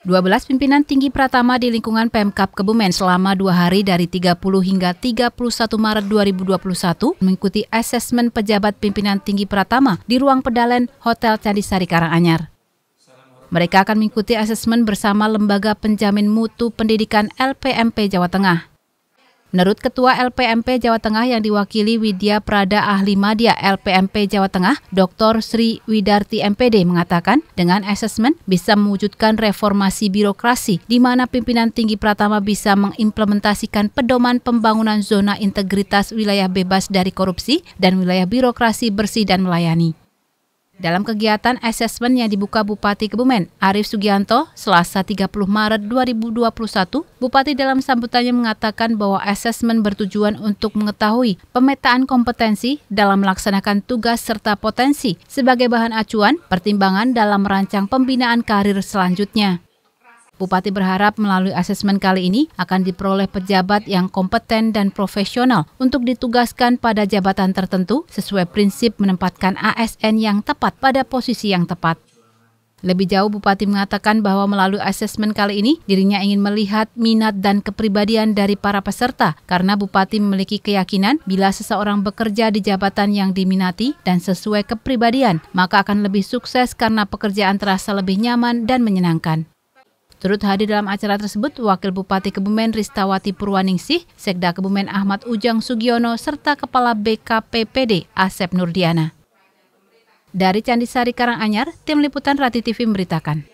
12 pimpinan tinggi Pratama di lingkungan Pemkap Kebumen selama dua hari dari 30 hingga 31 Maret 2021 mengikuti asesmen pejabat pimpinan tinggi Pratama di ruang pedalen Hotel Candisari Karanganyar. Mereka akan mengikuti asesmen bersama Lembaga Penjamin Mutu Pendidikan LPMP Jawa Tengah. Menurut Ketua LPMP Jawa Tengah yang diwakili Widya Prada Ahli Madya LPMP Jawa Tengah, Dr. Sri Widarti MPD mengatakan, dengan asesmen bisa mewujudkan reformasi birokrasi di mana pimpinan tinggi Pratama bisa mengimplementasikan pedoman pembangunan zona integritas wilayah bebas dari korupsi dan wilayah birokrasi bersih dan melayani. Dalam kegiatan asesmen yang dibuka Bupati Kebumen, Arif Sugianto, Selasa 30 Maret 2021, Bupati dalam sambutannya mengatakan bahwa asesmen bertujuan untuk mengetahui pemetaan kompetensi dalam melaksanakan tugas serta potensi sebagai bahan acuan pertimbangan dalam merancang pembinaan karir selanjutnya. Bupati berharap melalui asesmen kali ini akan diperoleh pejabat yang kompeten dan profesional untuk ditugaskan pada jabatan tertentu sesuai prinsip menempatkan ASN yang tepat pada posisi yang tepat. Lebih jauh, Bupati mengatakan bahwa melalui asesmen kali ini, dirinya ingin melihat minat dan kepribadian dari para peserta karena Bupati memiliki keyakinan bila seseorang bekerja di jabatan yang diminati dan sesuai kepribadian, maka akan lebih sukses karena pekerjaan terasa lebih nyaman dan menyenangkan. Turut hadir dalam acara tersebut Wakil Bupati Kebumen Ristawati Purwaningsih, Sekda Kebumen Ahmad Ujang Sugiono, serta Kepala BKPPD Asep Nurdiana. Dari Candisari Karanganyar, Tim Liputan Rati TV memberitakan.